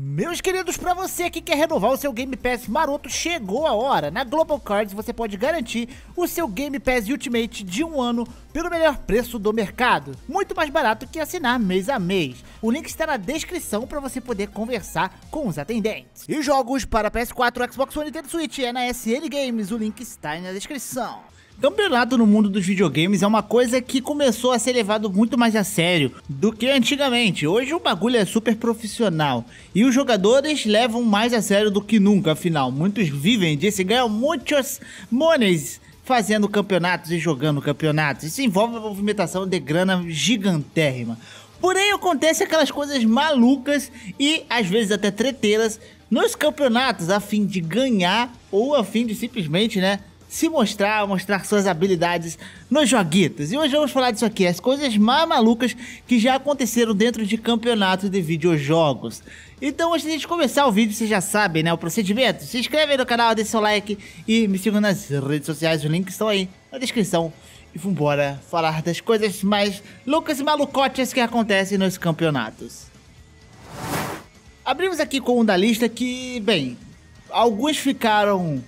Meus queridos, para você que quer renovar o seu Game Pass maroto, chegou a hora. Na Global Cards você pode garantir o seu Game Pass Ultimate de um ano pelo melhor preço do mercado. Muito mais barato que assinar mês a mês. O link está na descrição para você poder conversar com os atendentes. E jogos para PS4, Xbox One e Nintendo Switch é na SN Games. O link está na descrição. Campeonato no mundo dos videogames é uma coisa que começou a ser levado muito mais a sério do que antigamente. Hoje o bagulho é super profissional e os jogadores levam mais a sério do que nunca, afinal, muitos vivem disso e ganham muitos monies fazendo campeonatos e jogando campeonatos. Isso envolve uma movimentação de grana gigantérrima. Porém, acontece aquelas coisas malucas e às vezes até treteiras nos campeonatos a fim de ganhar ou a fim de simplesmente, né, se mostrar, mostrar suas habilidades nos joguitos. E hoje vamos falar disso aqui, as coisas mais malucas que já aconteceram dentro de campeonatos de videojogos. Então, antes de a gente começar o vídeo, vocês já sabem, né, o procedimento. Se inscreve aí no canal, deixa seu like e me siga nas redes sociais, os links estão aí na descrição. E vambora falar das coisas mais loucas e malucotes que acontecem nos campeonatos. Abrimos aqui com um da lista que, bem, alguns ficaram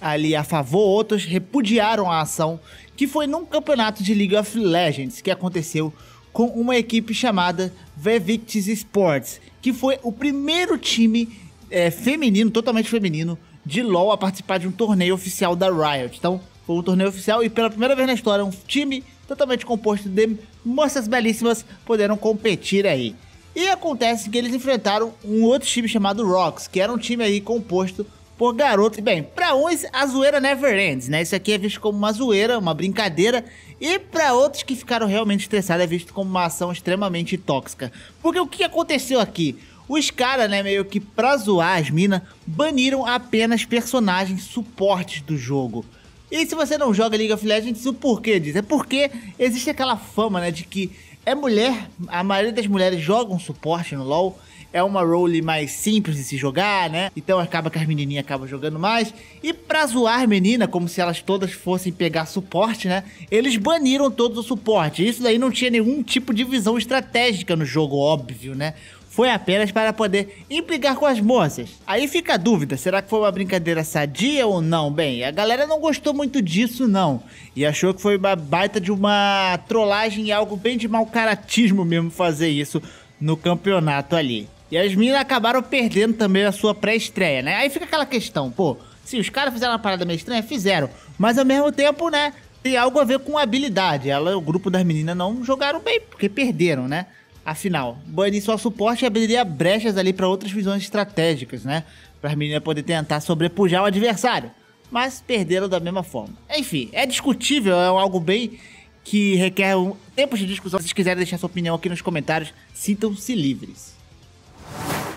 ali a favor, outros repudiaram a ação, que foi num campeonato de League of Legends que aconteceu com uma equipe chamada Vevictis Sports, que foi o primeiro time é, feminino, totalmente feminino, de LoL a participar de um torneio oficial da Riot. Então, foi um torneio oficial e pela primeira vez na história, um time totalmente composto de moças belíssimas puderam competir aí. E acontece que eles enfrentaram um outro time chamado Rocks, que era um time aí composto por garoto. Bem, para uns a zoeira never ends, né? Isso aqui é visto como uma zoeira, uma brincadeira, e para outros que ficaram realmente estressados é visto como uma ação extremamente tóxica. Porque o que aconteceu aqui? Os caras, né, meio que pra zoar as minas, baniram apenas personagens suportes do jogo. E se você não joga League of Legends, o porquê diz? É porque existe aquela fama, né, de que é mulher, a maioria das mulheres jogam suporte no LoL, é uma role mais simples de se jogar, né? Então acaba que as menininhas acabam jogando mais. E pra zoar as meninas, como se elas todas fossem pegar suporte, né? Eles baniram todos o suporte. Isso daí não tinha nenhum tipo de visão estratégica no jogo, óbvio, né? foi apenas para poder implicar com as moças. Aí fica a dúvida, será que foi uma brincadeira sadia ou não? Bem, a galera não gostou muito disso não, e achou que foi uma baita de uma trollagem e algo bem de mau caratismo mesmo fazer isso no campeonato ali. E as meninas acabaram perdendo também a sua pré-estreia, né? Aí fica aquela questão, pô, se os caras fizeram uma parada meio estranha, fizeram. Mas ao mesmo tempo, né, tem algo a ver com habilidade. Ela, o grupo das meninas não jogaram bem, porque perderam, né? Afinal, banir só suporte abriria brechas ali para outras visões estratégicas, né? Para as meninas poder tentar sobrepujar o adversário. Mas perderam da mesma forma. Enfim, é discutível, é algo bem que requer um tempos de discussão. Se vocês quiserem deixar sua opinião aqui nos comentários, sintam-se livres.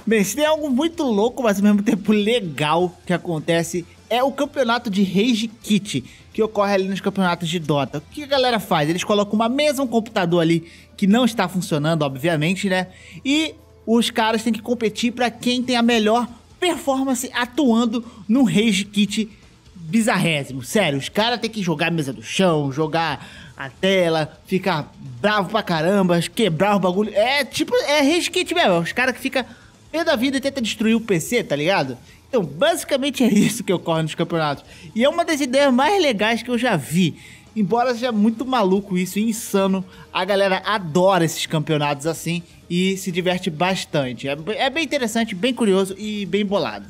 Bem, se tem algo muito louco, mas ao mesmo tempo legal que acontece, é o campeonato de Rage Kit, que ocorre ali nos campeonatos de Dota. O que a galera faz? Eles colocam uma mesa, um computador ali, que não está funcionando, obviamente, né? E os caras têm que competir para quem tem a melhor performance atuando no Rage Kit bizarrésimo. Sério, os caras têm que jogar a mesa do chão, jogar a tela, ficar bravo pra caramba, quebrar o bagulho. É tipo, é Rage Kit mesmo, é os caras que ficam pé da vida e tenta destruir o PC, tá ligado? Então, basicamente é isso que ocorre nos campeonatos. E é uma das ideias mais legais que eu já vi. Embora seja muito maluco isso e insano, a galera adora esses campeonatos assim e se diverte bastante. É, é bem interessante, bem curioso e bem bolado.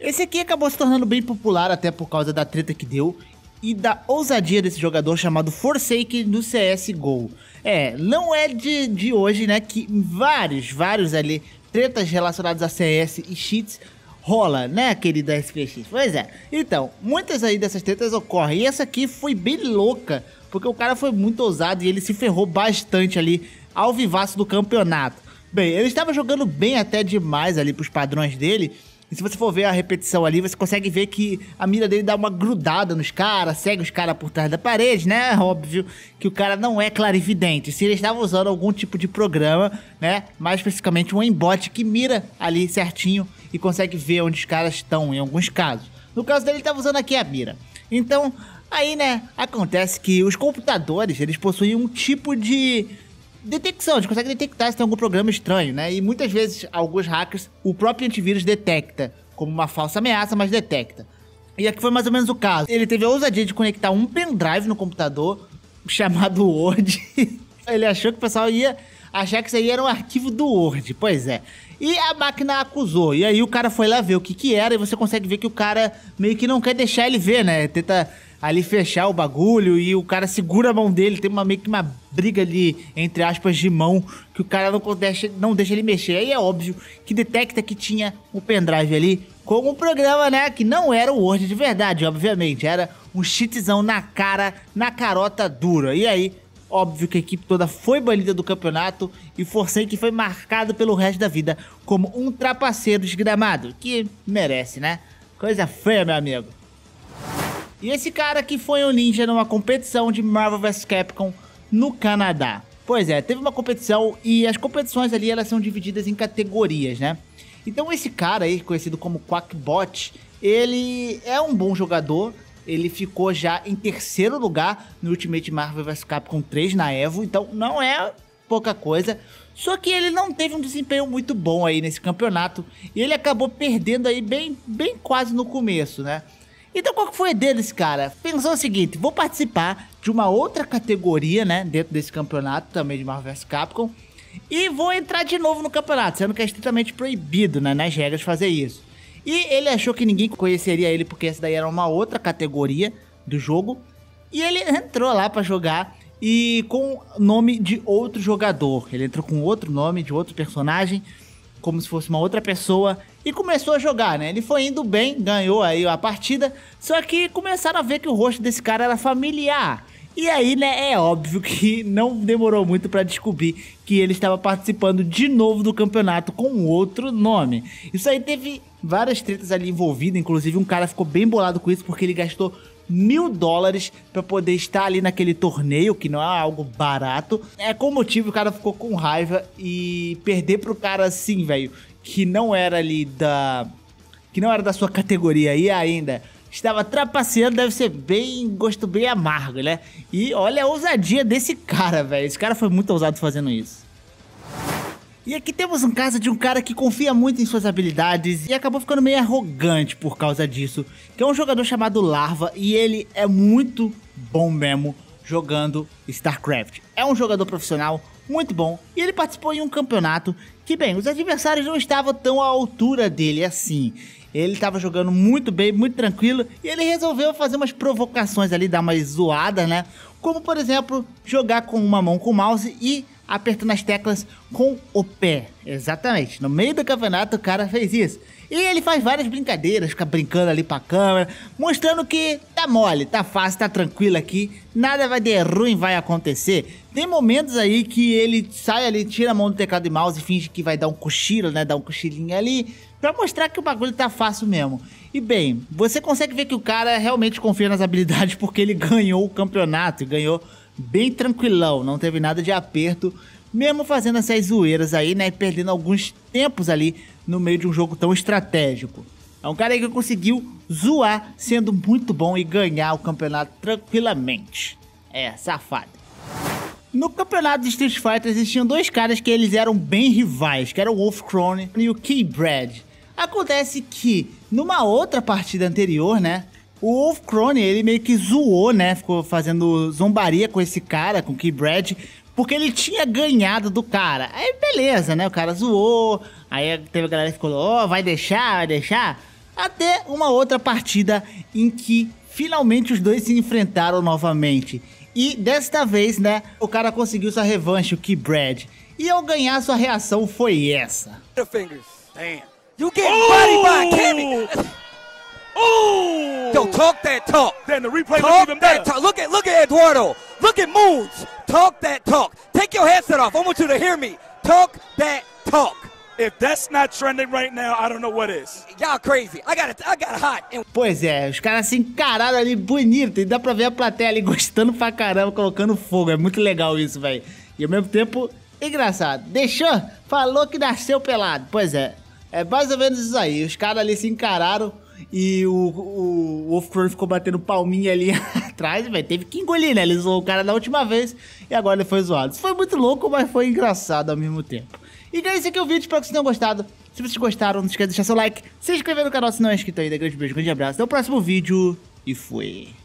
Esse aqui acabou se tornando bem popular até por causa da treta que deu e da ousadia desse jogador chamado Forsaken do CSGO. É, não é de, de hoje, né, que vários, vários ali, tretas relacionadas a CS e cheats rola, né, querida SPX? Pois é. Então, muitas aí dessas tretas ocorrem. E essa aqui foi bem louca, porque o cara foi muito ousado e ele se ferrou bastante ali ao vivaço do campeonato. Bem, ele estava jogando bem até demais ali pros padrões dele, e se você for ver a repetição ali, você consegue ver que a mira dele dá uma grudada nos caras, segue os caras por trás da parede, né? Óbvio que o cara não é clarividente. Se ele estava usando algum tipo de programa, né? Mais especificamente um embote que mira ali certinho e consegue ver onde os caras estão em alguns casos. No caso dele, ele estava usando aqui a mira. Então, aí, né? Acontece que os computadores, eles possuem um tipo de detecção, a gente consegue detectar se tem algum programa estranho, né? E muitas vezes, alguns hackers, o próprio antivírus detecta como uma falsa ameaça, mas detecta. E aqui foi mais ou menos o caso. Ele teve a ousadia de conectar um pendrive no computador chamado Word. Ele achou que o pessoal ia achar que isso aí era um arquivo do Word. Pois é. E a máquina acusou. E aí o cara foi lá ver o que que era e você consegue ver que o cara meio que não quer deixar ele ver, né? Tenta ali fechar o bagulho e o cara segura a mão dele, tem uma, meio que uma briga ali, entre aspas, de mão, que o cara não deixa, não deixa ele mexer. Aí é óbvio que detecta que tinha o pendrive ali com um programa, né, que não era o Word de verdade, obviamente, era um cheatzão na cara, na carota dura. E aí, óbvio que a equipe toda foi banida do campeonato e forcei que foi marcado pelo resto da vida como um trapaceiro desgramado, que merece, né? Coisa feia, meu amigo. E esse cara que foi um ninja numa competição de Marvel vs Capcom no Canadá. Pois é, teve uma competição e as competições ali elas são divididas em categorias, né? Então esse cara aí, conhecido como Quackbot, ele é um bom jogador, ele ficou já em terceiro lugar no Ultimate Marvel vs Capcom 3 na Evo, então não é pouca coisa. Só que ele não teve um desempenho muito bom aí nesse campeonato e ele acabou perdendo aí bem, bem quase no começo, né? Então qual que foi a ideia desse cara? Pensou o seguinte, vou participar de uma outra categoria, né, dentro desse campeonato também de Marvel vs Capcom, e vou entrar de novo no campeonato, sendo que é estritamente proibido, né, nas regras fazer isso. E ele achou que ninguém conheceria ele porque essa daí era uma outra categoria do jogo, e ele entrou lá para jogar e com nome de outro jogador. Ele entrou com outro nome de outro personagem, como se fosse uma outra pessoa e começou a jogar, né? Ele foi indo bem, ganhou aí a partida, só que começaram a ver que o rosto desse cara era familiar. E aí, né, é óbvio que não demorou muito para descobrir que ele estava participando de novo do campeonato com outro nome. Isso aí teve várias tretas ali envolvidas, inclusive um cara ficou bem bolado com isso porque ele gastou mil dólares para poder estar ali naquele torneio, que não é algo barato. É com motivo o cara ficou com raiva e perder pro cara assim, velho, que não era ali da. que não era da sua categoria e ainda estava trapaceando, deve ser bem. gosto bem amargo, né? E olha a ousadia desse cara, velho. Esse cara foi muito ousado fazendo isso. E aqui temos um caso de um cara que confia muito em suas habilidades e acabou ficando meio arrogante por causa disso, que é um jogador chamado Larva e ele é muito bom mesmo jogando StarCraft. É um jogador profissional, muito bom, e ele participou em um campeonato que, bem, os adversários não estavam tão à altura dele assim. Ele estava jogando muito bem, muito tranquilo, e ele resolveu fazer umas provocações ali, dar umas zoadas, né? Como, por exemplo, jogar com uma mão com o mouse e apertando as teclas com o pé. Exatamente. No meio do campeonato o cara fez isso. E ele faz várias brincadeiras, fica brincando ali pra câmera, mostrando que tá mole, tá fácil, tá tranquilo aqui, nada vai de ruim, vai acontecer. Tem momentos aí que ele sai ali, tira a mão do teclado e mouse e finge que vai dar um cochilo, né? Dar um cochilinho ali, pra mostrar que o bagulho tá fácil mesmo. E bem, você consegue ver que o cara realmente confia nas habilidades porque ele ganhou o campeonato e ganhou bem tranquilão, não teve nada de aperto, mesmo fazendo essas zoeiras aí, né? Perdendo alguns tempos ali no meio de um jogo tão estratégico. É um cara aí que conseguiu zoar sendo muito bom e ganhar o campeonato tranquilamente. É, safado. No campeonato de Street Fighter existiam dois caras que eles eram bem rivais, que eram o Wolf Crown e o Brad Acontece que, numa outra partida anterior, né, o Wolf Crone, ele meio que zoou, né? Ficou fazendo zombaria com esse cara, com o Key Brad, porque ele tinha ganhado do cara. Aí beleza, né? O cara zoou, aí teve a galera que ficou, ó, oh, vai deixar, vai deixar. Até uma outra partida em que finalmente os dois se enfrentaram novamente. E desta vez, né, o cara conseguiu sua revanche, o Key Brad. E ao ganhar, sua reação foi essa. Fingers. Damn. You get oh! body by Ooh! Yo, talk that talk. Then the replay talk even better. Talk. Look at look at Eduardo. Look at moves. Talk that talk. Take your headset off. I want you to hear me. Talk that talk. If that's not trending right now, I don't know what is. Y'all crazy. I got it. I got hot. Pois é, os caras se encararam ali bonito e dá pra ver a plateia ali gostando pra caramba, colocando fogo. É muito legal isso, velho. E ao mesmo tempo, engraçado. Deixou? Falou que nasceu pelado. Pois é, é mais ou menos isso aí. Os caras ali se encararam e o, o Wolfcrow ficou batendo palminha ali atrás, velho. Teve que engolir, né? Ele zoou o cara da última vez e agora ele foi zoado. Isso foi muito louco, mas foi engraçado ao mesmo tempo. E então, esse é aqui é o vídeo, espero que vocês tenham gostado. Se vocês gostaram, não esqueça de deixar seu like, se inscrever no canal se não é inscrito ainda. Grande beijo, grande abraço. Até o próximo vídeo e fui.